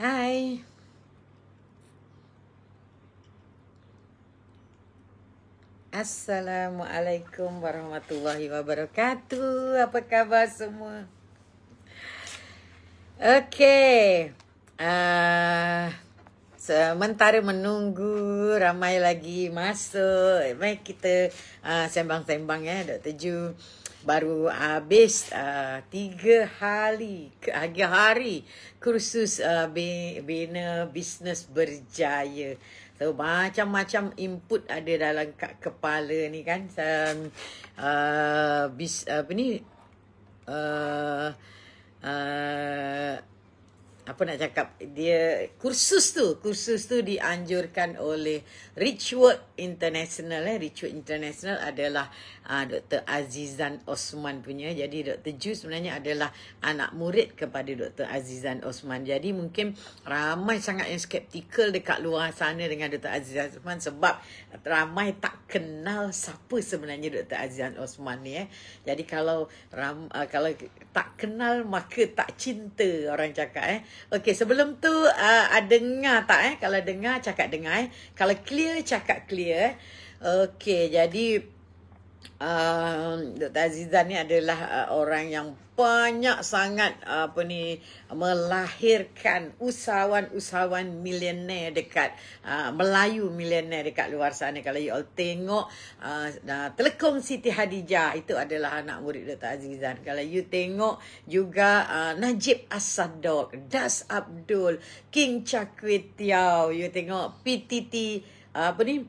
Hi, Assalamualaikum warahmatullahi wabarakatuh. Apa khabar semua? Okay, Uh, ah, sementara menunggu ramai lagi masuk. Mari kita ah, sembang-sembang uh, ya, Dr. Ju baru habis uh, tiga hari tiga hari kursus uh, bina bisnes berjaya so macam-macam input ada dalam kat kepala ni kan so, uh, bis apa ni uh, uh, apa nak cakap dia kursus tu kursus tu dianjurkan oleh Richwood International eh Richwood International adalah uh, ah, Dr. Azizan Osman punya. Jadi Dr. Ju sebenarnya adalah anak murid kepada Dr. Azizan Osman. Jadi mungkin ramai sangat yang skeptikal dekat luar sana dengan Dr. Azizan Osman sebab ramai tak kenal siapa sebenarnya Dr. Azizan Osman ni eh. Jadi kalau ram, uh, kalau tak kenal maka tak cinta orang cakap eh. Okey sebelum tu uh, uh, dengar tak eh kalau dengar cakap dengar eh. Kalau clear cakap clear. Eh. Okey jadi Um, Dr. Azizan ni adalah uh, orang yang banyak sangat uh, apa ni melahirkan usahawan-usahawan milioner dekat uh, Melayu milioner dekat luar sana kalau you all tengok uh, uh Telekom Siti Hadijah itu adalah anak murid Dr. Azizan kalau you tengok juga uh, Najib Asadok Das Abdul King Chakwe Tiao you tengok PTT uh, apa ni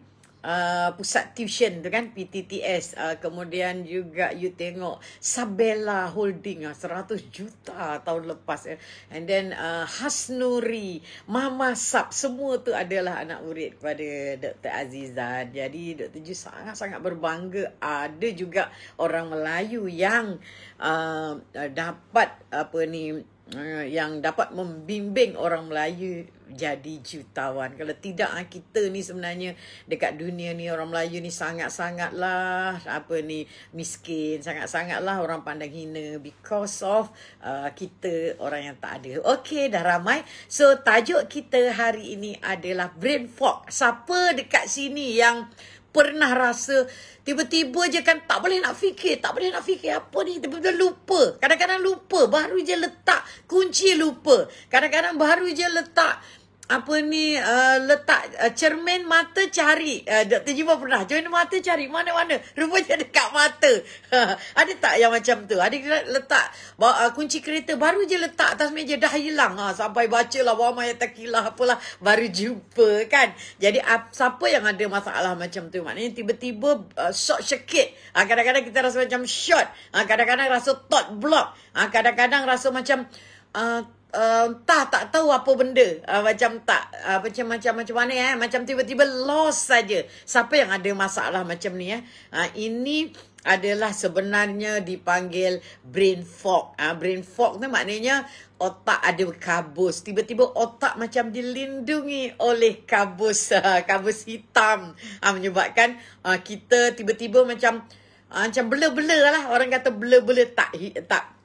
Uh, pusat tuition tu kan PTTS uh, kemudian juga you tengok Sabella Holding ah uh, 100 juta tahun lepas eh. and then uh, Hasnuri Mama Sap semua tu adalah anak murid kepada Dr Azizan jadi Dr Ju sangat-sangat berbangga ada juga orang Melayu yang uh, dapat apa ni Eh, yang dapat membimbing orang Melayu jadi jutawan. Kalau tidak ah, kita ni sebenarnya dekat dunia ni orang Melayu ni sangat-sangatlah apa ni miskin, sangat-sangatlah orang pandang hina because of uh, kita orang yang tak ada. Okey dah ramai. So tajuk kita hari ini adalah brain fog. Siapa dekat sini yang pernah rasa tiba-tiba je kan tak boleh nak fikir, tak boleh nak fikir apa ni, tiba-tiba lupa. Kadang-kadang lupa, baru je letak kunci lupa. Kadang-kadang baru je letak apa ni uh, letak uh, cermin mata cari uh, eh, Dr. Jiwa pernah cermin mata cari mana-mana rupanya dekat mata ada tak yang macam tu ada letak uh, kunci kereta baru je letak atas meja dah hilang ha, sampai baca lah wah maya takilah apalah baru jumpa kan jadi uh, siapa yang ada masalah macam tu maknanya tiba-tiba uh, short sikit uh, ha, kadang-kadang kita rasa macam short uh, kadang-kadang rasa thought block uh, kadang-kadang rasa macam uh, uh, tak tak tahu apa benda uh, macam tak uh, macam macam macam mana eh macam tiba-tiba lost saja siapa yang ada masalah macam ni eh uh, ini adalah sebenarnya dipanggil brain fog uh, brain fog tu maknanya otak ada kabus tiba-tiba otak macam dilindungi oleh kabus uh, kabus hitam uh, menyebabkan uh, kita tiba-tiba macam uh, macam blur-blur lah orang kata blur-blur tak tak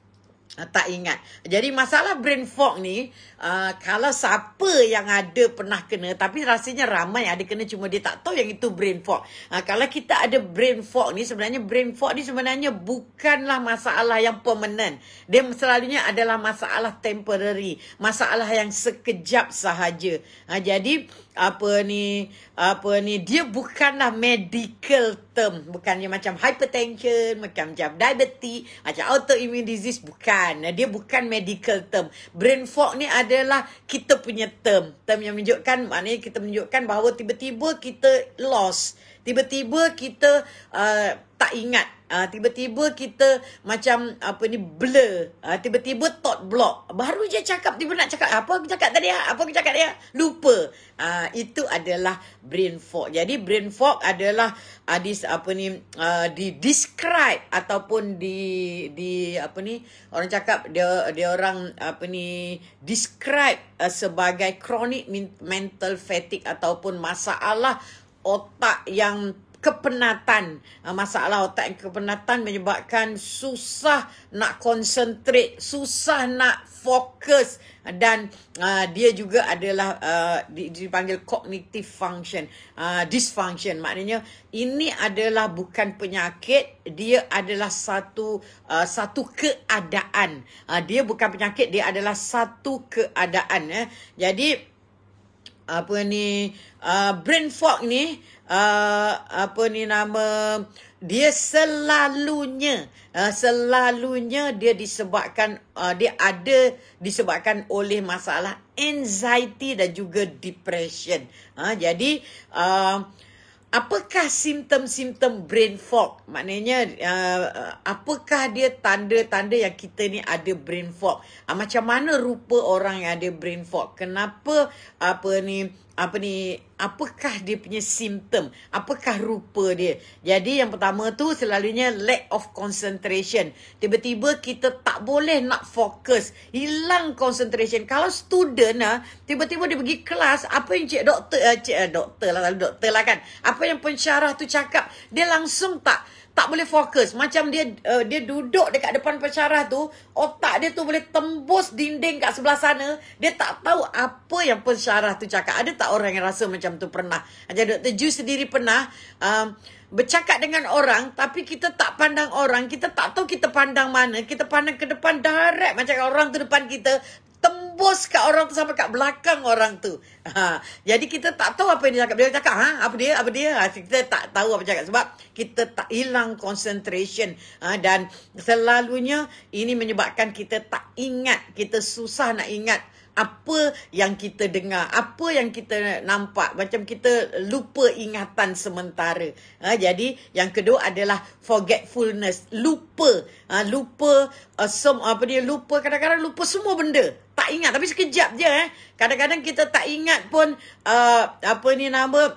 Ah, tak ingat. Jadi masalah brain fog ni, uh, kalau siapa yang ada pernah kena, tapi rasanya ramai ada kena cuma dia tak tahu yang itu brain fog. Uh, kalau kita ada brain fog ni, sebenarnya brain fog ni sebenarnya bukanlah masalah yang permanent. Dia selalunya adalah masalah temporary. Masalah yang sekejap sahaja. Uh, jadi, apa ni apa ni dia bukanlah medical term bukannya macam hypertension macam macam diabetes macam autoimmune disease bukan dia bukan medical term brain fog ni adalah kita punya term term yang menunjukkan maknanya kita menunjukkan bahawa tiba-tiba kita lost tiba-tiba kita uh, tak ingat uh, tiba-tiba kita macam apa ni blur uh, tiba-tiba thought block baru je cakap tiba nak cakap apa aku cakap tadi ah? apa aku cakap dia lupa uh, itu adalah brain fog jadi brain fog adalah adis uh, apa ni uh, di describe ataupun di di apa ni orang cakap dia dia orang apa ni describe uh, sebagai chronic mental fatigue ataupun masalah otak yang kepenatan. Ah, masalah otak yang kepenatan menyebabkan susah nak konsentrate, susah nak fokus ah, dan uh, dia juga adalah uh, dipanggil cognitive function uh, dysfunction. Maknanya ini adalah bukan penyakit, dia adalah satu uh, satu keadaan. Uh, dia bukan penyakit, dia adalah satu keadaan eh. Jadi apa ni uh, brain fog ni uh, apa ni nama dia selalunya uh, selalunya dia disebabkan uh, dia ada disebabkan oleh masalah anxiety dan juga depression. Uh, jadi uh, apakah simptom-simptom brain fog? Maknanya uh, apakah dia tanda-tanda yang kita ni ada brain fog? Uh, macam mana rupa orang yang ada brain fog? Kenapa apa ni apa ni apakah dia punya simptom apakah rupa dia jadi yang pertama tu selalunya lack of concentration tiba-tiba kita tak boleh nak fokus hilang concentration kalau student ah tiba-tiba dia pergi kelas apa yang cik doktor uh, cik eh, doktor lah lalu doktor lah kan apa yang pensyarah tu cakap dia langsung tak tak boleh fokus macam dia uh, dia duduk dekat depan pensyarah tu otak dia tu boleh tembus dinding kat sebelah sana dia tak tahu apa yang pensyarah tu cakap ada tak orang yang rasa macam tu pernah aja doktor Ju sendiri pernah um, bercakap dengan orang tapi kita tak pandang orang kita tak tahu kita pandang mana kita pandang ke depan direct macam orang tu depan kita tembus kat orang tu sampai kat belakang orang tu. Ha. Jadi kita tak tahu apa yang dia cakap. Dia cakap, ha? apa dia? Apa dia? Ha, kita tak tahu apa dia cakap. Sebab kita tak hilang concentration. Ha. Dan selalunya ini menyebabkan kita tak ingat. Kita susah nak ingat apa yang kita dengar, apa yang kita nampak. Macam kita lupa ingatan sementara. Ha, jadi yang kedua adalah forgetfulness. Lupa. Ha, lupa uh, some, apa dia lupa kadang-kadang lupa semua benda tak ingat tapi sekejap je eh. Kadang-kadang kita tak ingat pun uh, apa ni nama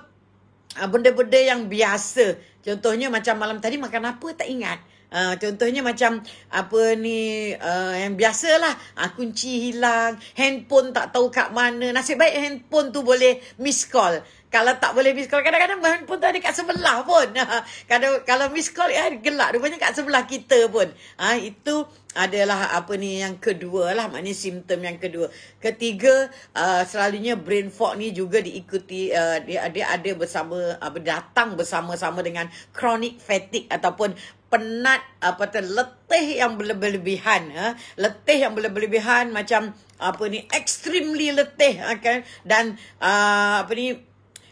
eh, benda-benda uh, yang biasa. Contohnya macam malam tadi makan apa tak ingat. Uh, contohnya macam apa ni uh, yang biasalah uh, kunci hilang handphone tak tahu kat mana nasib baik handphone tu boleh miss call kalau tak boleh miss call kadang-kadang handphone pun tadi kat sebelah pun kadang kalau miss call ya gelak rupanya kat sebelah kita pun ha, itu adalah apa ni yang kedua lah maknanya simptom yang kedua ketiga uh, selalunya brain fog ni juga diikuti uh, dia, dia ada bersama uh, datang bersama-sama dengan chronic fatigue ataupun penat apa tu letih yang berlebihan ha? letih yang berlebihan macam apa ni extremely letih ha, kan dan uh, apa ni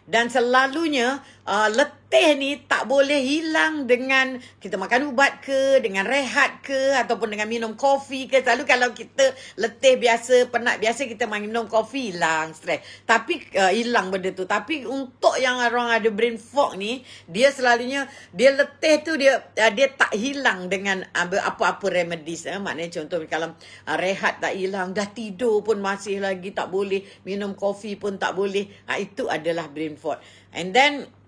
dan selalunya uh, letak teh ni tak boleh hilang dengan kita makan ubat ke, dengan rehat ke, ataupun dengan minum kopi ke. Selalu kalau kita letih biasa, penat biasa, kita minum kopi hilang stres. Tapi uh, hilang benda tu. Tapi untuk yang orang ada brain fog ni, dia selalunya, dia letih tu dia uh, dia tak hilang dengan uh, apa-apa remedies. Eh. Maknanya contoh kalau uh, rehat tak hilang, dah tidur pun masih lagi tak boleh, minum kopi pun tak boleh. Uh, itu adalah brain fog. And then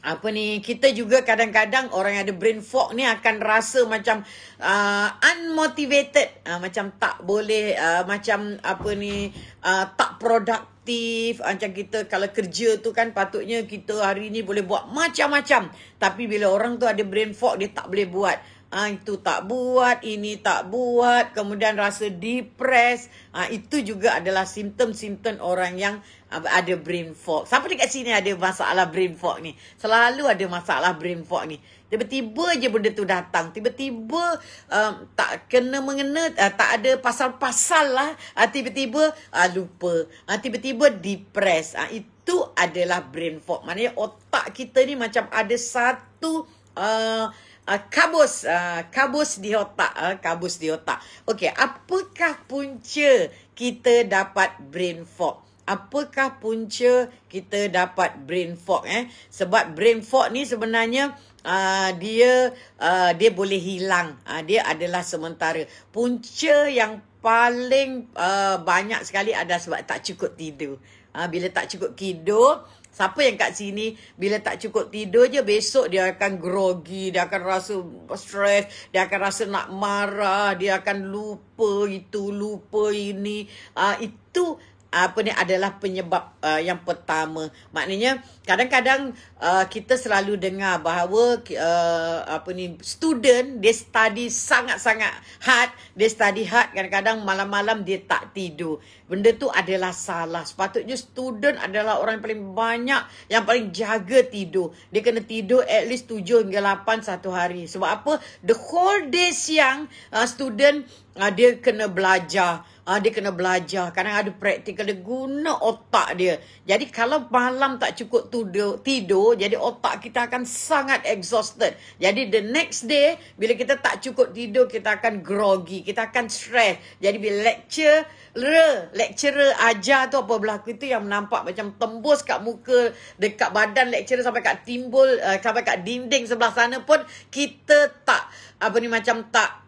apa ni kita juga kadang-kadang orang yang ada brain fog ni akan rasa macam uh, unmotivated uh, macam tak boleh uh, macam apa ni uh, tak produktif uh, macam kita kalau kerja tu kan patutnya kita hari ni boleh buat macam-macam tapi bila orang tu ada brain fog dia tak boleh buat Ha, itu tak buat, ini tak buat, kemudian rasa depressed. Ha, itu juga adalah simptom-simptom orang yang ada brain fog. Siapa dekat sini ada masalah brain fog ni? Selalu ada masalah brain fog ni. Tiba-tiba je benda tu datang. Tiba-tiba uh, tak kena mengena, uh, tak ada pasal-pasal lah. Uh, tiba-tiba uh, lupa. Uh, tiba-tiba depressed. Uh, itu adalah brain fog. Maknanya otak kita ni macam ada satu... Uh, Uh, kabus uh, kabus di otak uh, kabus di otak okey apakah punca kita dapat brain fog apakah punca kita dapat brain fog eh sebab brain fog ni sebenarnya uh, dia uh, dia boleh hilang uh, dia adalah sementara punca yang paling uh, banyak sekali ada sebab tak cukup tidur uh, bila tak cukup tidur Siapa yang kat sini bila tak cukup tidur je besok dia akan grogi, dia akan rasa stres, dia akan rasa nak marah, dia akan lupa itu, lupa ini. uh, itu apa ni adalah penyebab uh, yang pertama. Maknanya kadang-kadang uh, kita selalu dengar bahawa uh, apa ni student dia study sangat-sangat hard, dia study hard kadang-kadang malam-malam dia tak tidur benda tu adalah salah. Sepatutnya student adalah orang yang paling banyak yang paling jaga tidur. Dia kena tidur at least tujuh hingga lapan satu hari. Sebab apa? The whole day siang uh, student uh, dia kena belajar. Uh, dia kena belajar. Kadang ada praktikal dia guna otak dia. Jadi kalau malam tak cukup tidur, tidur, jadi otak kita akan sangat exhausted. Jadi the next day bila kita tak cukup tidur kita akan grogi, kita akan stress. Jadi bila lecture, lecturer lecturer ajar tu apa belah kita yang nampak macam tembus kat muka dekat badan lecturer sampai kat timbul uh, sampai kat dinding sebelah sana pun kita tak apa ni macam tak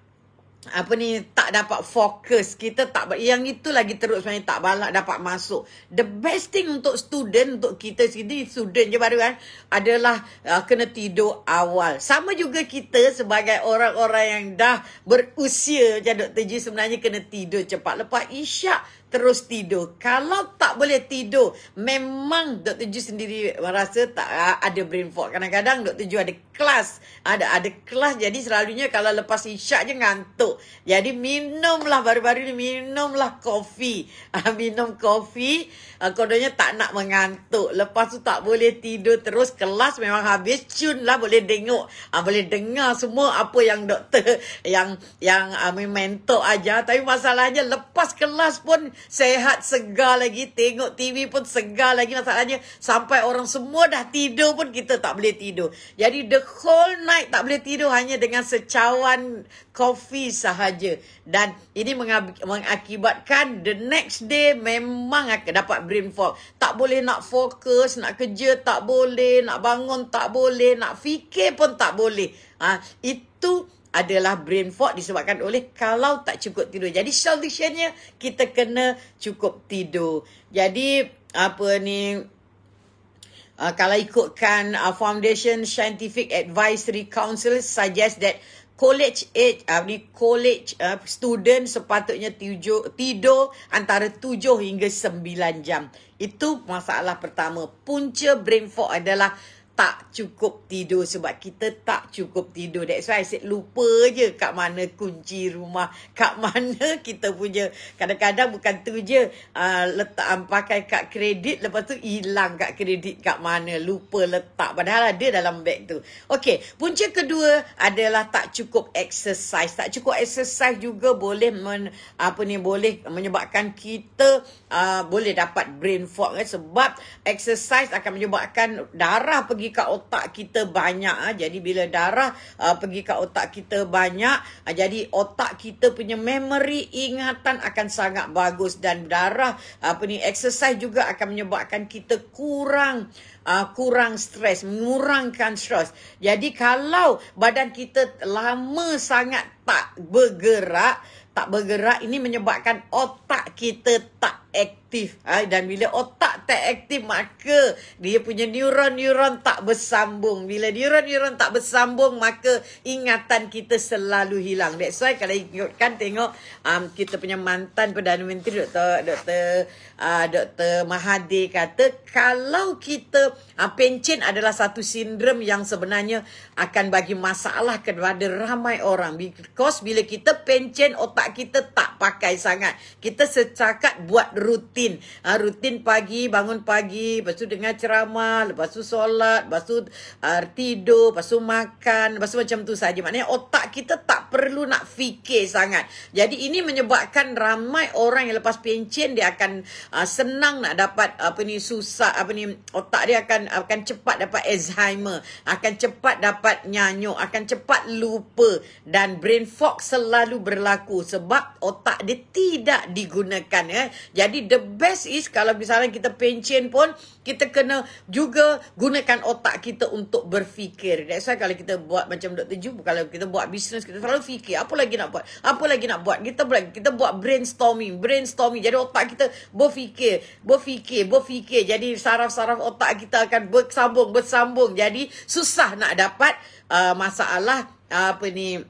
apa ni tak dapat fokus kita tak yang itu lagi teruk sebenarnya tak balak dapat masuk the best thing untuk student untuk kita sini student je baru kan adalah uh, kena tidur awal sama juga kita sebagai orang-orang yang dah berusia macam Dr. sebenarnya kena tidur cepat lepas isyak terus tidur. Kalau tak boleh tidur, memang Dr. Ju sendiri merasa tak ah, ada brain fog. Kadang-kadang Dr. Ju ada kelas. Ada ada kelas, jadi selalunya kalau lepas isyak je ngantuk. Jadi minumlah baru-baru ni, minumlah kopi. Ah, minum kopi, ah, kononnya tak nak mengantuk. Lepas tu tak boleh tidur terus. Kelas memang habis, cun lah boleh tengok. Boleh dengar semua apa yang doktor, yang yang mentor ajar. Tapi masalahnya lepas kelas pun Sehat segar lagi Tengok TV pun segar lagi Masalahnya sampai orang semua dah tidur pun Kita tak boleh tidur Jadi the whole night tak boleh tidur Hanya dengan secawan kopi sahaja Dan ini mengakibatkan The next day memang akan dapat brain fog Tak boleh nak fokus Nak kerja tak boleh Nak bangun tak boleh Nak fikir pun tak boleh ha, Itu adalah brain fog disebabkan oleh kalau tak cukup tidur. Jadi solutionnya kita kena cukup tidur. Jadi apa ni uh, kalau ikutkan uh, foundation scientific advisory council suggest that college age uh, ni college uh, student sepatutnya tujuh, tidur antara tujuh hingga sembilan jam. Itu masalah pertama. Punca brain fog adalah tak cukup tidur sebab kita tak cukup tidur. That's why I said lupa je kat mana kunci rumah, kat mana kita punya. Kadang-kadang bukan tu je uh, letak pakai kad kredit lepas tu hilang kad kredit kat mana. Lupa letak padahal ada dalam beg tu. Okay, punca kedua adalah tak cukup exercise. Tak cukup exercise juga boleh men, apa ni boleh menyebabkan kita uh, boleh dapat brain fog kan? sebab exercise akan menyebabkan darah pergi pergi ke otak kita banyak ha. jadi bila darah uh, pergi ke otak kita banyak ha, jadi otak kita punya memory ingatan akan sangat bagus dan darah apa ni exercise juga akan menyebabkan kita kurang Uh, kurang stres, mengurangkan stres. Jadi kalau badan kita lama sangat tak bergerak, tak bergerak ini menyebabkan otak kita tak aktif. Ha? Dan bila otak tak aktif, maka dia punya neuron-neuron tak bersambung. Bila neuron-neuron tak bersambung, maka ingatan kita selalu hilang. That's why kalau ingatkan tengok um, kita punya mantan Perdana Menteri, Dr. Dr. Uh, Dr. Mahathir kata, kalau kita uh, pencin adalah satu sindrom yang sebenarnya akan bagi masalah kepada ramai orang. Because bila kita pencin, otak kita tak pakai sangat. Kita secakat buat rutin. Ha, rutin pagi, bangun pagi, lepas tu dengar ceramah, lepas tu solat, lepas tu uh, tidur, lepas tu makan, lepas tu macam tu saja. Maknanya otak kita tak perlu nak fikir sangat. Jadi ini menyebabkan ramai orang yang lepas pencen dia akan uh, senang nak dapat apa ni susah apa ni otak dia akan akan cepat dapat Alzheimer, akan cepat dapat nyanyuk, akan cepat lupa dan brain fog selalu berlaku sebab otak dia tidak digunakan Eh. Jadi jadi the best is kalau misalnya kita pencen pun kita kena juga gunakan otak kita untuk berfikir. That's why kalau kita buat macam Dr. Ju, kalau kita buat bisnes, kita selalu fikir apa lagi nak buat? Apa lagi nak buat? Kita buat, kita buat brainstorming, brainstorming. Jadi otak kita berfikir, berfikir, berfikir. Jadi saraf-saraf otak kita akan bersambung, bersambung. Jadi susah nak dapat uh, masalah uh, apa ni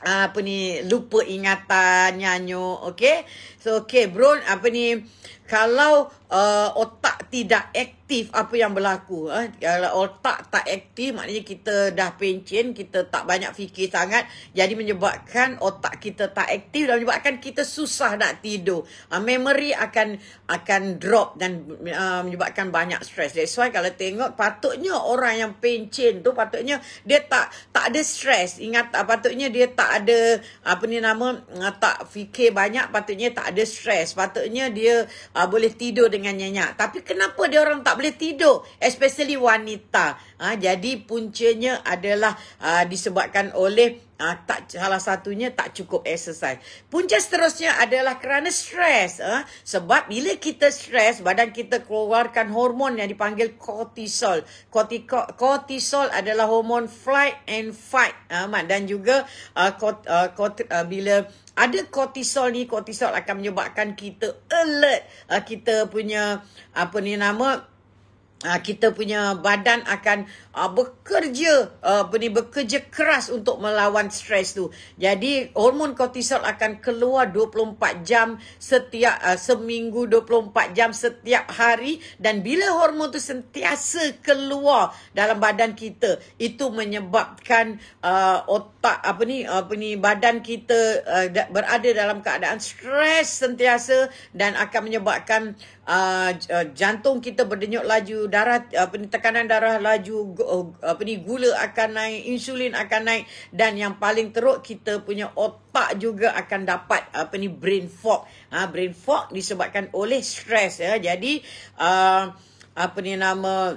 apa ni lupa ingatan nyanyuk okey So okay bro apa ni kalau uh, otak tidak aktif apa yang berlaku eh? kalau otak tak aktif maknanya kita dah pencen kita tak banyak fikir sangat jadi menyebabkan otak kita tak aktif dan menyebabkan kita susah nak tidur uh, ha, memory akan akan drop dan uh, menyebabkan banyak stress that's why kalau tengok patutnya orang yang pencen tu patutnya dia tak tak ada stress ingat ah, patutnya dia tak ada apa ni nama uh, tak fikir banyak patutnya tak ada stres. Patutnya dia uh, boleh tidur dengan nyenyak. Tapi kenapa dia orang tak boleh tidur? Especially wanita. Ha, jadi puncanya adalah ha, disebabkan oleh ha, tak salah satunya tak cukup exercise. Punca seterusnya adalah kerana stres. Ha, sebab bila kita stres, badan kita keluarkan hormon yang dipanggil kortisol. Kortisol adalah hormon flight and fight. Ha, dan juga ha, kot, ha, kot, ha, bila ada kortisol ni, kortisol akan menyebabkan kita alert. Ha, kita punya apa ni nama... Ah, kita punya badan akan uh, bekerja uh, bekerja keras untuk melawan stres tu. Jadi hormon kortisol akan keluar 24 jam setiap uh, seminggu 24 jam setiap hari dan bila hormon tu sentiasa keluar dalam badan kita, itu menyebabkan uh, otak apa ni apa ni badan kita uh, berada dalam keadaan stres sentiasa dan akan menyebabkan uh, jantung kita berdenyut laju darah apa ni tekanan darah laju oh, apa ni gula akan naik insulin akan naik dan yang paling teruk kita punya otak juga akan dapat apa ni brain fog ha brain fog disebabkan oleh stres ya jadi uh, apa ni nama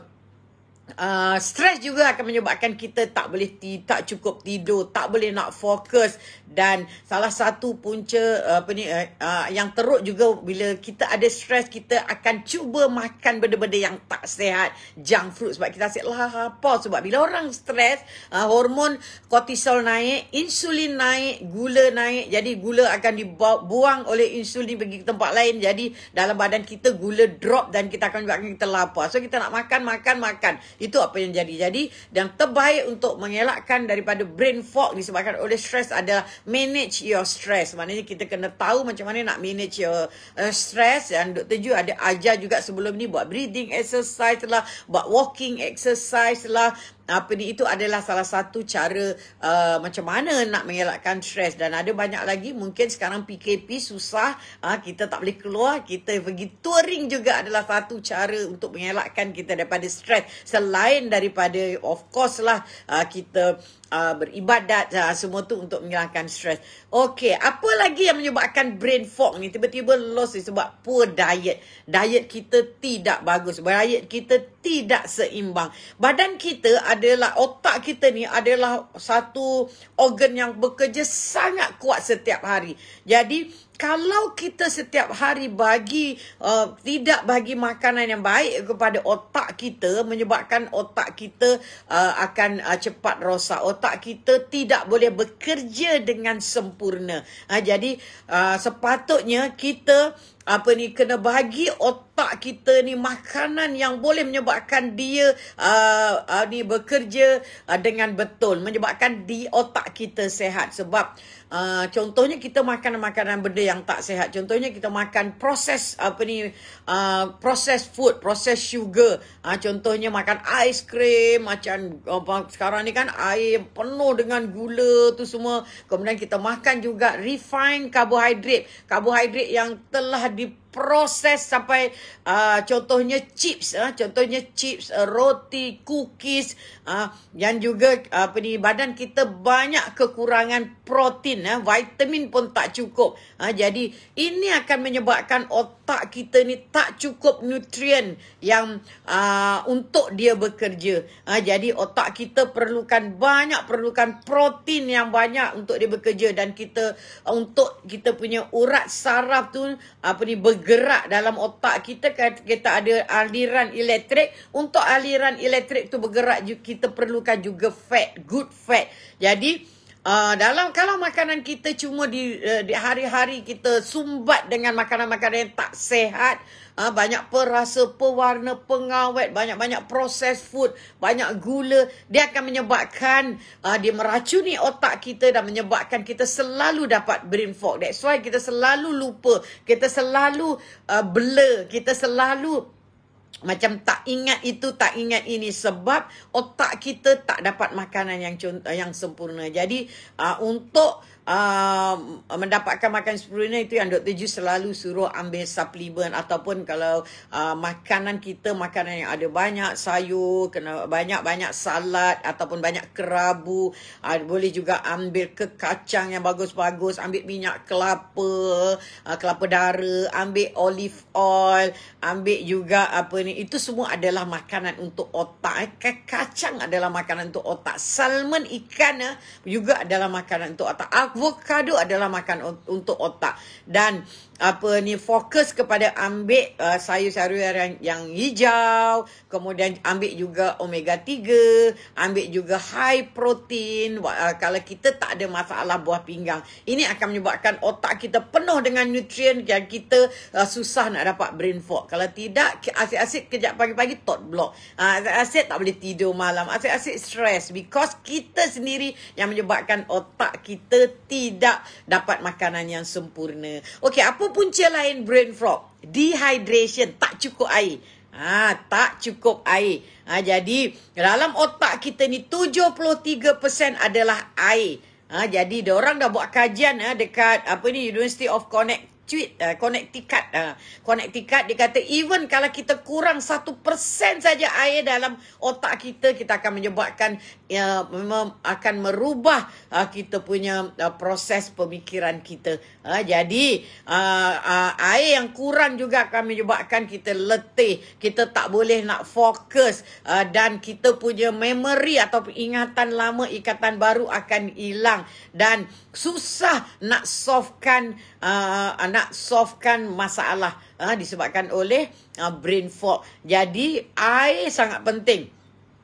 Uh, ah, stres juga akan menyebabkan kita tak boleh ti- tak cukup tidur, tak boleh nak fokus dan salah satu punca uh, apa ni uh, uh, yang teruk juga bila kita ada stres kita akan cuba makan benda-benda yang tak sihat, junk food sebab kita asyik lapar sebab bila orang stres, uh, hormon kortisol naik, insulin naik, gula naik. Jadi gula akan dibuang oleh insulin pergi ke tempat lain. Jadi dalam badan kita gula drop dan kita akan menyebabkan kita lapar. So kita nak makan, makan, makan. Itu apa yang jadi. Jadi yang terbaik untuk mengelakkan daripada brain fog disebabkan oleh stres adalah manage your stress. Maknanya kita kena tahu macam mana nak manage your uh, stress. Dan Dr. Ju ada ajar juga sebelum ni buat breathing exercise lah. Buat walking exercise lah apa ni itu adalah salah satu cara uh, macam mana nak mengelakkan stres dan ada banyak lagi mungkin sekarang PKP susah uh, kita tak boleh keluar kita pergi touring juga adalah satu cara untuk mengelakkan kita daripada stres selain daripada of course lah uh, kita uh, uh, beribadat uh, semua tu untuk menghilangkan stres. Okey, apa lagi yang menyebabkan brain fog ni tiba-tiba loss sebab poor diet. Diet kita tidak bagus. Diet kita tidak seimbang. Badan kita adalah otak kita ni adalah satu organ yang bekerja sangat kuat setiap hari. Jadi kalau kita setiap hari bagi uh, tidak bagi makanan yang baik kepada otak kita menyebabkan otak kita uh, akan uh, cepat rosak otak kita tidak boleh bekerja dengan sempurna uh, jadi uh, sepatutnya kita apa ni kena bagi otak otak kita ni makanan yang boleh menyebabkan dia uh, uh, ni bekerja uh, dengan betul menyebabkan di otak kita sehat sebab uh, contohnya kita makan makanan benda yang tak sehat contohnya kita makan proses apa ni uh, proses food proses sugar uh, contohnya makan ais krim macam apa sekarang ni kan air penuh dengan gula tu semua kemudian kita makan juga refined carbohydrate carbohydrate yang telah dip- proses sampai uh, contohnya chips uh, contohnya chips uh, roti cookies uh, yang juga uh, apa ni badan kita banyak kekurangan protein uh, vitamin pun tak cukup uh, jadi ini akan menyebabkan otak kita ni tak cukup nutrien yang uh, untuk dia bekerja uh, jadi otak kita perlukan banyak perlukan protein yang banyak untuk dia bekerja dan kita uh, untuk kita punya urat saraf tu apa ni bergerak dalam otak kita kita ada aliran elektrik untuk aliran elektrik tu bergerak kita perlukan juga fat good fat jadi Ah, dalam kalau makanan kita cuma di, uh, hari-hari kita sumbat dengan makanan-makanan yang tak sehat, uh, banyak perasa, pewarna, pengawet, banyak-banyak proses food, banyak gula, dia akan menyebabkan uh, dia meracuni otak kita dan menyebabkan kita selalu dapat brain fog. That's why kita selalu lupa, kita selalu uh, blur, kita selalu macam tak ingat itu tak ingat ini sebab otak kita tak dapat makanan yang yang sempurna jadi uh, untuk uh, mendapatkan makan sempurna itu yang Dr. Ju selalu suruh ambil suplemen ataupun kalau uh, makanan kita makanan yang ada banyak sayur, kena banyak-banyak salad ataupun banyak kerabu, uh, boleh juga ambil ke kacang yang bagus-bagus, ambil minyak kelapa, uh, kelapa dara, ambil olive oil, ambil juga apa ni. Itu semua adalah makanan untuk otak. Eh. Kacang adalah makanan untuk otak. Salmon ikan eh, juga adalah makanan untuk otak. al avocado adalah makan untuk otak dan apa ni fokus kepada ambil uh, sayur-sayuran yang, yang hijau kemudian ambil juga omega 3 ambil juga high protein uh, kalau kita tak ada masalah buah pinggang ini akan menyebabkan otak kita penuh dengan nutrien yang kita uh, susah nak dapat brain fog kalau tidak asyik-asyik kejap pagi-pagi tot block uh, asyik-asyik tak boleh tidur malam asyik-asyik stress because kita sendiri yang menyebabkan otak kita tidak dapat makanan yang sempurna okey apa apa punca lain brain fog? Dehydration, tak cukup air. Ha, tak cukup air. Ha, jadi dalam otak kita ni 73% adalah air. Ha, jadi dia orang dah buat kajian ha, dekat apa ni University of Connect Tweet, uh, Connecticut, uh, Connecticut dia kata even kalau kita kurang 1% saja air dalam otak kita kita akan menyebabkan Ya, memang akan merubah uh, kita punya uh, proses pemikiran kita. Uh, jadi uh, uh, air yang kurang juga akan menyebabkan kita letih, kita tak boleh nak fokus uh, dan kita punya memory atau ingatan lama ikatan baru akan hilang dan susah nak solvekan uh, nak solvekan masalah uh, disebabkan oleh uh, brain fog. Jadi air sangat penting.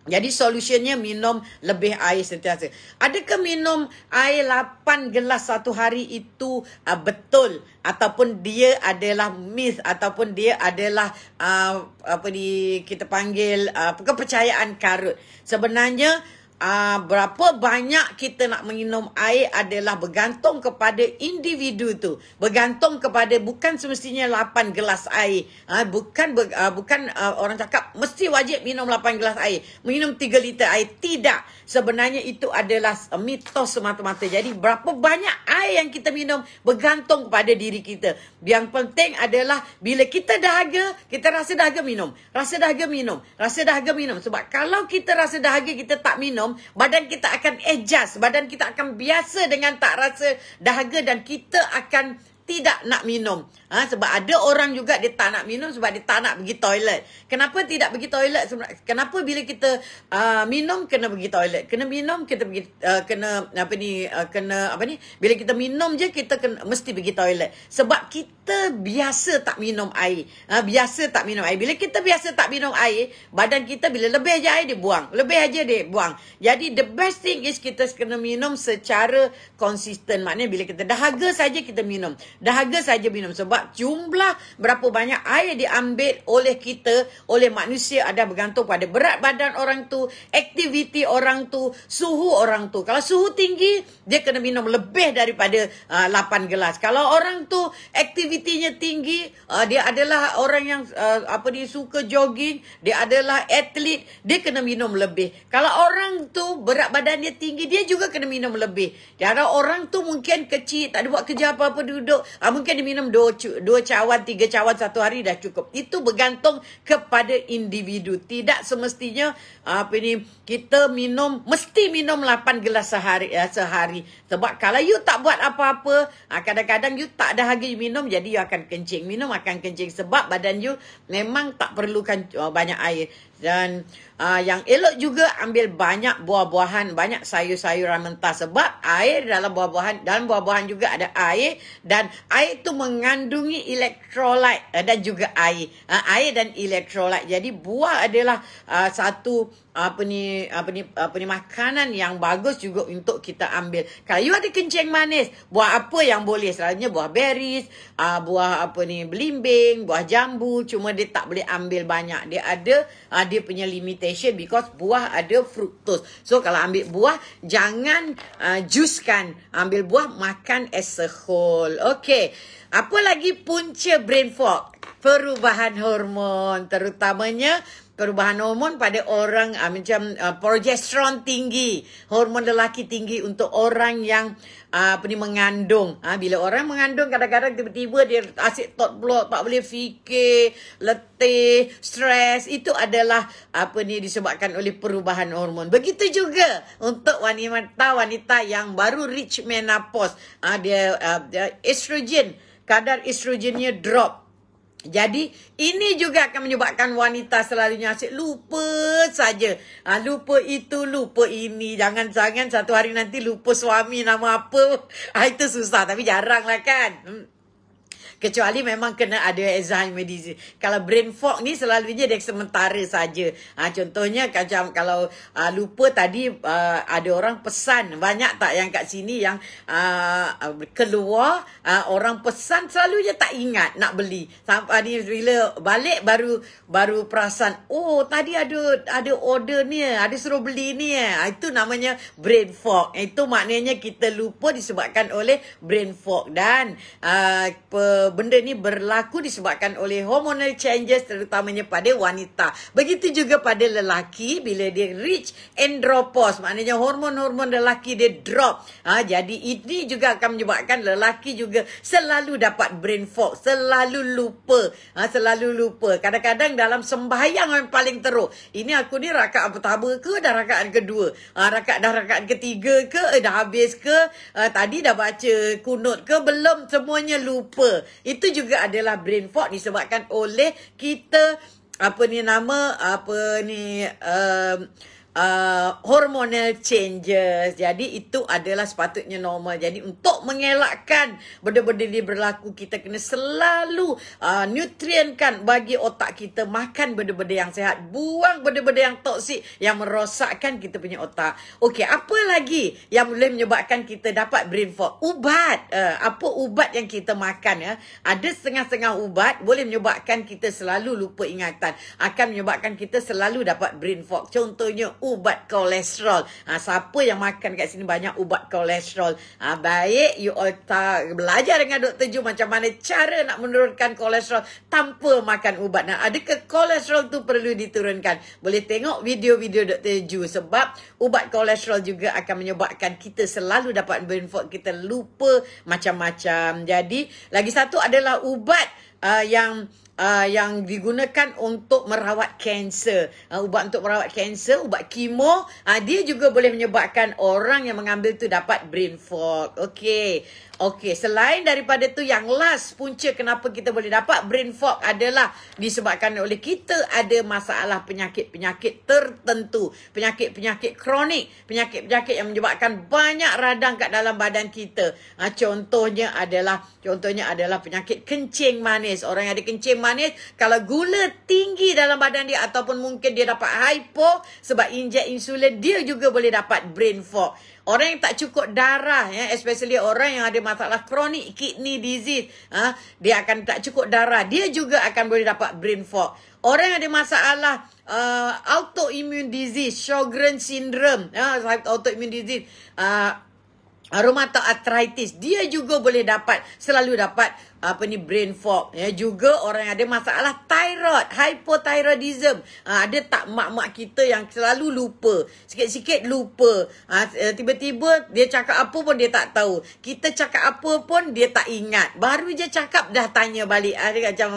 Jadi solusinya minum lebih air sentiasa. Adakah minum air 8 gelas satu hari itu uh, betul ataupun dia adalah myth ataupun dia adalah uh, apa di kita panggil uh, kepercayaan karut. Sebenarnya uh, berapa banyak kita nak minum air adalah bergantung kepada individu tu. Bergantung kepada bukan semestinya 8 gelas air. Uh, bukan uh, bukan uh, orang cakap mesti wajib minum 8 gelas air. Minum 3 liter air. Tidak sebenarnya itu adalah mitos semata-mata. Jadi berapa banyak air yang kita minum bergantung kepada diri kita. Yang penting adalah bila kita dahaga, kita rasa dahaga minum. Rasa dahaga minum. Rasa dahaga minum. Sebab kalau kita rasa dahaga kita tak minum, badan kita akan adjust. Badan kita akan biasa dengan tak rasa dahaga dan kita akan tidak nak minum. Ha, sebab ada orang juga dia tak nak minum sebab dia tak nak pergi toilet. Kenapa tidak pergi toilet? Kenapa bila kita uh, minum kena pergi toilet? Kena minum kita pergi uh, kena apa ni uh, kena apa ni? Bila kita minum je kita kena, mesti pergi toilet. Sebab kita biasa tak minum air. Ha, biasa tak minum air. Bila kita biasa tak minum air, badan kita bila lebih aja air dia buang. Lebih aja dia buang. Jadi the best thing is kita kena minum secara konsisten. Maknanya bila kita dahaga saja kita minum dahaga saja minum sebab jumlah berapa banyak air diambil oleh kita oleh manusia ada bergantung pada berat badan orang tu aktiviti orang tu suhu orang tu kalau suhu tinggi dia kena minum lebih daripada uh, 8 gelas kalau orang tu aktivitinya tinggi uh, dia adalah orang yang uh, apa dia suka jogging dia adalah atlet dia kena minum lebih kalau orang tu berat badannya tinggi dia juga kena minum lebih kalau orang tu mungkin kecil tak ada buat kerja apa-apa duduk untuk uh, ah, mungkin diminum dua, dua cawan, tiga cawan satu hari dah cukup. Itu bergantung kepada individu. Tidak semestinya uh, apa ini, kita minum, mesti minum lapan gelas sehari. Ya, sehari. Sebab kalau you tak buat apa-apa, uh, kadang-kadang you tak ada lagi minum, jadi you akan kencing. Minum akan kencing sebab badan you memang tak perlukan uh, banyak air. Dan uh, yang elok juga ambil banyak buah-buahan, banyak sayur-sayuran mentah sebab air dalam buah-buahan dan buah-buahan juga ada air dan air itu mengandungi elektrolit uh, dan juga air. Uh, air dan elektrolit. Jadi buah adalah uh, satu apa ni apa ni apa ni makanan yang bagus juga untuk kita ambil. Kalau you ada kencing manis, buah apa yang boleh? Selalunya buah berries, uh, buah apa ni belimbing, buah jambu cuma dia tak boleh ambil banyak. Dia ada uh, ada punya limitation because buah ada fructose. So kalau ambil buah jangan uh, juskan. Ambil buah makan as a whole. Okay. Apa lagi punca brain fog? Perubahan hormon terutamanya perubahan hormon pada orang uh, macam uh, ah, progesteron tinggi, hormon lelaki tinggi untuk orang yang uh, apa ni mengandung. Ha, bila orang mengandung kadang-kadang tiba-tiba dia asyik tot blok, tak boleh fikir, letih, stres. Itu adalah apa ni disebabkan oleh perubahan hormon. Begitu juga untuk wanita-wanita yang baru reach menopause, uh, dia, uh, dia estrogen kadar estrogennya drop jadi ini juga akan menyebabkan wanita selalunya asyik lupa saja. Ha, lupa itu, lupa ini. Jangan-jangan satu hari nanti lupa suami nama apa. Ha, itu susah tapi jaranglah kan. Hmm kecuali memang kena ada Alzheimer disease. Kalau brain fog ni selalunya dia sementara saja. Ha, contohnya macam kalau uh, lupa tadi uh, ada orang pesan banyak tak yang kat sini yang uh, keluar uh, orang pesan selalunya tak ingat nak beli. Sampai ni bila balik baru baru perasan, "Oh, tadi ada ada order ni, ada suruh beli ni." Eh. Itu namanya brain fog. Itu maknanya kita lupa disebabkan oleh brain fog dan uh, benda ni berlaku disebabkan oleh hormonal changes terutamanya pada wanita. Begitu juga pada lelaki bila dia reach andropause. Maknanya hormon-hormon lelaki dia drop. Ha, jadi ini juga akan menyebabkan lelaki juga selalu dapat brain fog. Selalu lupa. Ha, selalu lupa. Kadang-kadang dalam sembahyang yang paling teruk. Ini aku ni rakaat pertama ke dah rakaat kedua? Ha, rakaat dah rakaat ketiga ke? Eh, dah habis ke? Ha, tadi dah baca kunut ke? Belum semuanya lupa. Itu juga adalah brain fog disebabkan oleh kita apa ni nama apa ni uh, uh, hormonal changes. Jadi itu adalah sepatutnya normal. Jadi untuk mengelakkan benda-benda ini berlaku, kita kena selalu uh, nutrientkan bagi otak kita. Makan benda-benda yang sehat. Buang benda-benda yang toksik yang merosakkan kita punya otak. Okey, apa lagi yang boleh menyebabkan kita dapat brain fog? Ubat. Uh, apa ubat yang kita makan? ya? Ada setengah-setengah ubat boleh menyebabkan kita selalu lupa ingatan. Akan menyebabkan kita selalu dapat brain fog. Contohnya, ubat kolesterol. Ha, siapa yang makan kat sini banyak ubat kolesterol? Ha, baik, you all ta- belajar dengan Dr. Ju macam mana cara nak menurunkan kolesterol tanpa makan ubat. Nah, adakah kolesterol tu perlu diturunkan? Boleh tengok video-video Dr. Ju sebab ubat kolesterol juga akan menyebabkan kita selalu dapat brain fog, kita lupa macam-macam. Jadi, lagi satu adalah ubat uh, yang uh, yang digunakan untuk merawat kanser. Uh, ubat untuk merawat kanser, ubat kimo, uh, dia juga boleh menyebabkan orang yang mengambil tu dapat brain fog. Okey. Okey, selain daripada tu yang last punca kenapa kita boleh dapat brain fog adalah disebabkan oleh kita ada masalah penyakit-penyakit tertentu. Penyakit-penyakit kronik, penyakit-penyakit yang menyebabkan banyak radang kat dalam badan kita. Ha, contohnya adalah contohnya adalah penyakit kencing manis. Orang yang ada kencing manis, kalau gula tinggi dalam badan dia ataupun mungkin dia dapat hypo sebab injek insulin, dia juga boleh dapat brain fog orang yang tak cukup darah ya especially orang yang ada masalah kronik kidney disease ha, dia akan tak cukup darah dia juga akan boleh dapat brain fog orang yang ada masalah uh, autoimmune disease Sjogren syndrome ya autoimmune disease uh, rheumatoid arthritis dia juga boleh dapat selalu dapat apa ni brain fog ya juga orang yang ada masalah thyroid hypothyroidism ha, ada tak mak-mak kita yang selalu lupa sikit-sikit lupa ha, eh, tiba-tiba dia cakap apa pun dia tak tahu kita cakap apa pun dia tak ingat baru je cakap dah tanya balik ada ha, macam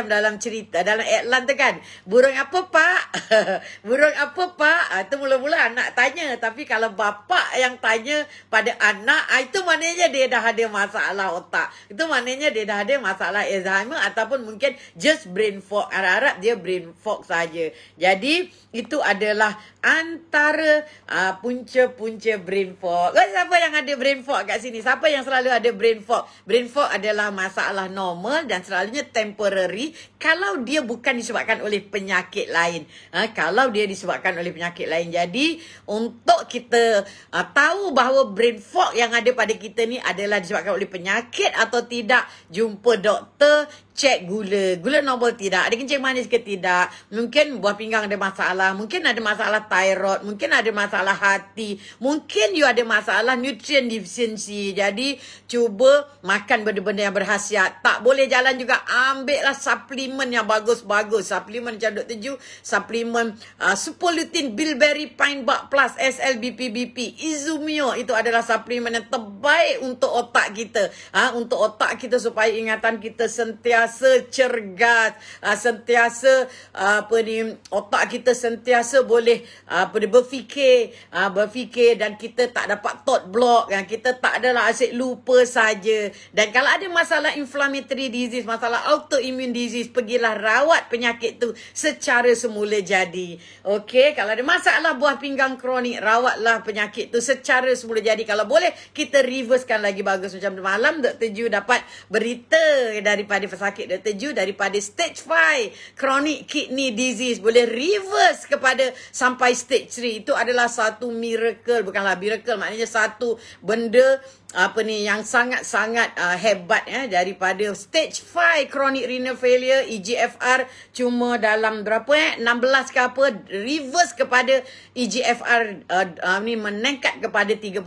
macam dalam cerita dalam Atlant tu kan burung apa pak burung apa pak ha, itu mula-mula anak tanya tapi kalau bapa yang tanya pada anak ha, itu maknanya dia dah ada masalah otak itu maknanya dia dia dah ada masalah Alzheimer ataupun mungkin just brain fog. Harap-harap dia brain fog saja. Jadi itu adalah antara uh, punca-punca brain fog. Kau siapa yang ada brain fog kat sini? Siapa yang selalu ada brain fog? Brain fog adalah masalah normal dan selalunya temporary kalau dia bukan disebabkan oleh penyakit lain. Uh, kalau dia disebabkan oleh penyakit lain. Jadi, untuk kita uh, tahu bahawa brain fog yang ada pada kita ni adalah disebabkan oleh penyakit atau tidak, jumpa doktor, cek gula. Gula normal tidak. Ada kencing manis ke tidak. Mungkin buah pinggang ada masalah. Mungkin ada masalah thyroid. Mungkin ada masalah hati. Mungkin you ada masalah nutrient deficiency. Jadi, cuba makan benda-benda yang berhasiat. Tak boleh jalan juga. Ambillah suplemen yang bagus-bagus. Suplemen macam Dr. Ju. Suplemen uh, Supolutin Bilberry Pine Bark Plus SLBPBP. Izumio. Itu adalah suplemen yang terbaik untuk otak kita. Ha? Untuk otak kita supaya ingatan kita sentiasa sentiasa cergas, uh, sentiasa uh, apa ni otak kita sentiasa boleh uh, apa ni berfikir, uh, berfikir dan kita tak dapat thought block kan. Kita tak adalah asyik lupa saja. Dan kalau ada masalah inflammatory disease, masalah autoimmune disease, pergilah rawat penyakit tu secara semula jadi. Okey, kalau ada masalah buah pinggang kronik, rawatlah penyakit tu secara semula jadi. Kalau boleh kita reversekan lagi bagus macam malam Dr. Ju dapat berita daripada pesakit sakit Dr. Ju daripada stage 5 chronic kidney disease boleh reverse kepada sampai stage 3. Itu adalah satu miracle. Bukanlah miracle. Maknanya satu benda apa ni yang sangat-sangat uh, hebat ya daripada stage 5 chronic renal failure EGFR cuma dalam berapa eh 16 ke apa reverse kepada EGFR uh, uh, ni meningkat kepada 39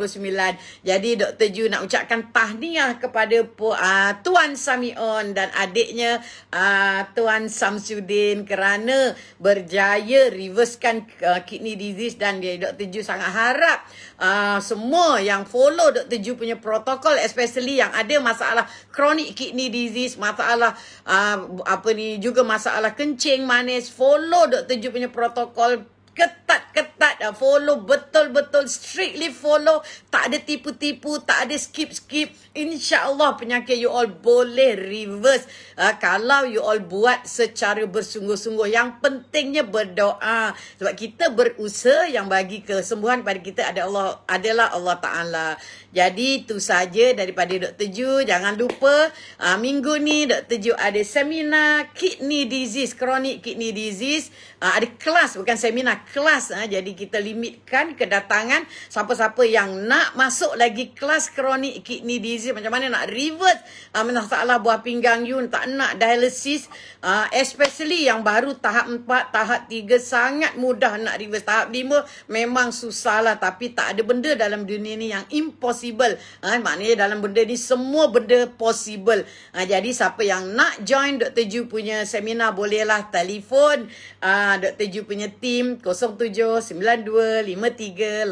jadi Dr. Ju nak ucapkan tahniah kepada uh, Tuan Samion dan adiknya uh, Tuan Samsudin kerana berjaya reversekan uh, kidney disease dan dia Dr. Ju sangat harap uh, semua yang follow Dr. Ju punya punya protokol especially yang ada masalah kronik kidney disease, masalah uh, apa ni juga masalah kencing manis, follow Dr. Ju punya protokol ketat ketat dah follow betul-betul strictly follow tak ada tipu-tipu tak ada skip-skip insyaallah penyakit you all boleh reverse uh, kalau you all buat secara bersungguh-sungguh yang pentingnya berdoa sebab kita berusaha yang bagi kesembuhan pada kita ada Allah adalah Allah taala jadi itu saja daripada Dr. Ju jangan lupa uh, minggu ni Dr. Ju ada seminar kidney disease kronik kidney disease uh, ada kelas bukan seminar kelas Ah, jadi kita limitkan kedatangan siapa-siapa yang nak masuk lagi kelas kronik kidney disease macam mana nak revert, uh, ah, masalah buah pinggang you tak nak dialysis uh, especially yang baru tahap 4 tahap 3 sangat mudah nak revert tahap 5 memang susah lah tapi tak ada benda dalam dunia ni yang impossible uh, maknanya dalam benda ni semua benda possible uh, jadi siapa yang nak join Dr. Ju punya seminar bolehlah telefon uh, Dr. Ju punya team 07 0395838887.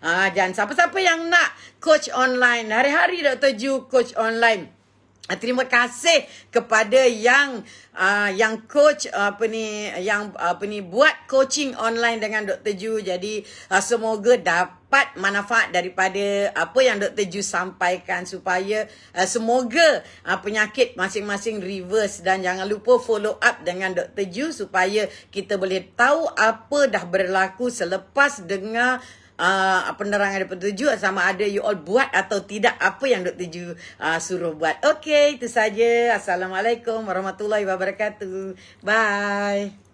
Ah dan siapa-siapa yang nak coach online hari-hari Dr. Ju coach online Terima kasih kepada yang uh, yang coach apa ni yang apa ni buat coaching online dengan Dr Ju. Jadi uh, semoga dapat manfaat daripada apa yang Dr Ju sampaikan supaya uh, semoga uh, penyakit masing-masing reverse dan jangan lupa follow up dengan Dr Ju supaya kita boleh tahu apa dah berlaku selepas dengar uh, penerangan daripada Dr. sama ada you all buat atau tidak apa yang Dr. tuju uh, ah, suruh buat. Okey itu saja. Assalamualaikum warahmatullahi wabarakatuh. Bye.